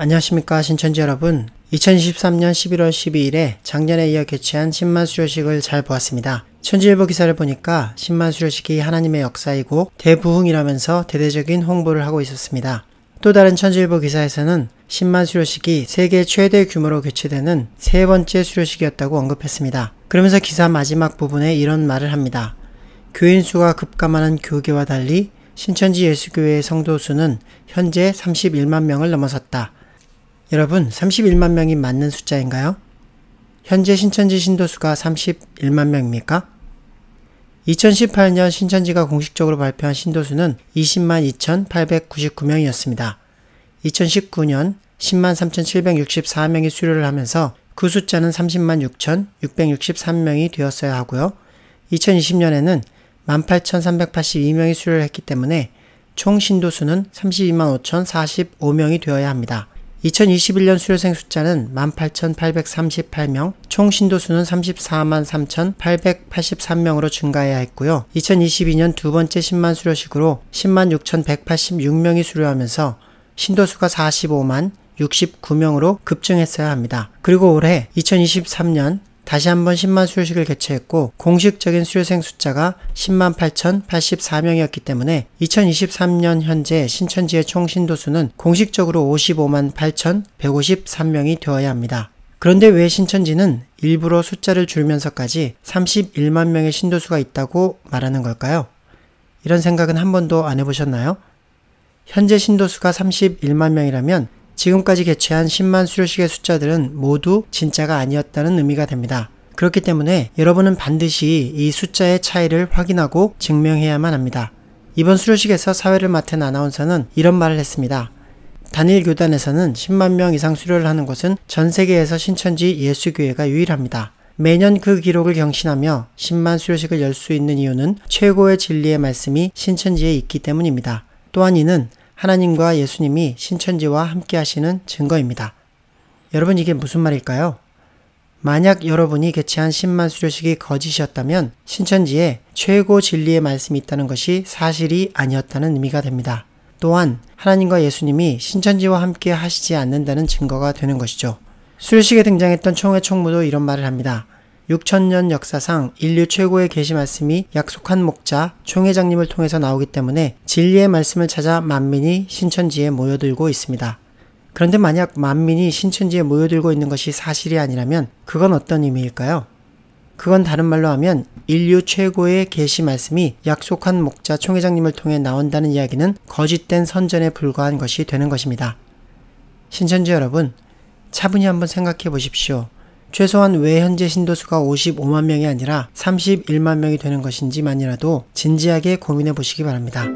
안녕하십니까 신천지 여러분 2023년 11월 12일에 작년에 이어 개최한 신만 수료식을 잘 보았습니다. 천지일보 기사를 보니까 신만 수료식이 하나님의 역사이고 대부흥이라면서 대대적인 홍보를 하고 있었습니다. 또 다른 천지일보 기사에서는 신만 수료식이 세계 최대 규모로 개최되는 세 번째 수료식이었다고 언급했습니다. 그러면서 기사 마지막 부분에 이런 말을 합니다. 교인 수가 급감하는 교계와 달리 신천지 예수교회의 성도 수는 현재 31만 명을 넘어섰다. 여러분, 31만 명이 맞는 숫자인가요? 현재 신천지 신도수가 31만 명입니까? 2018년 신천지가 공식적으로 발표한 신도수는 20만 2,899명이었습니다. 2019년 10만 3,764명이 수료를 하면서 그 숫자는 30만 6,663명이 되었어야 하고요. 2020년에는 18,382명이 수료를 했기 때문에 총 신도수는 32만 5,045명이 되어야 합니다. 2021년 수료생 숫자는 18,838명, 총 신도수는 3 4 3,883명으로 증가해야 했고요. 2022년 두 번째 10만 수료식으로 10만 6,186명이 수료하면서 신도수가 45만 69명으로 급증했어야 합니다. 그리고 올해 2023년 다시 한번 10만 수료식을 개최했고 공식적인 수료생 숫자가 10만 8,084명이었기 때문에 2023년 현재 신천지의 총 신도수는 공식적으로 55만 8,153명이 되어야 합니다. 그런데 왜 신천지는 일부러 숫자를 줄면서까지 31만 명의 신도수가 있다고 말하는 걸까요? 이런 생각은 한 번도 안 해보셨나요? 현재 신도수가 31만 명이라면 지금까지 개최한 10만 수료식의 숫자들은 모두 진짜가 아니었다는 의미가 됩니다. 그렇기 때문에 여러분은 반드시 이 숫자의 차이를 확인하고 증명해야만 합니다. 이번 수료식에서 사회를 맡은 아나운서는 이런 말을 했습니다. 단일 교단에서는 10만 명 이상 수료를 하는 곳은 전 세계에서 신천지 예수교회가 유일합니다. 매년 그 기록을 경신하며 10만 수료식을 열 수 있는 이유는 최고의 진리의 말씀이 신천지에 있기 때문입니다. 또한 이는 하나님과 예수님이 신천지와 함께 하시는 증거입니다. 여러분 이게 무슨 말일까요? 만약 여러분이 개최한 10만 수료식이 거짓이었다면 신천지에 최고 진리의 말씀이 있다는 것이 사실이 아니었다는 의미가 됩니다. 또한 하나님과 예수님이 신천지와 함께 하시지 않는다는 증거가 되는 것이죠. 수료식에 등장했던 총회 총무도 이런 말을 합니다. 6천년 역사상 인류 최고의 계시 말씀이 약속한 목자 총회장님을 통해서 나오기 때문에 진리의 말씀을 찾아 만민이 신천지에 모여들고 있습니다. 그런데 만약 만민이 신천지에 모여들고 있는 것이 사실이 아니라면 그건 어떤 의미일까요? 그건 다른 말로 하면 인류 최고의 계시 말씀이 약속한 목자 총회장님을 통해 나온다는 이야기는 거짓된 선전에 불과한 것이 되는 것입니다. 신천지 여러분, 차분히 한번 생각해 보십시오. 최소한 왜 현재 신도수가 55만 명이 아니라 31만 명이 되는 것인지만이라도 진지하게 고민해 보시기 바랍니다.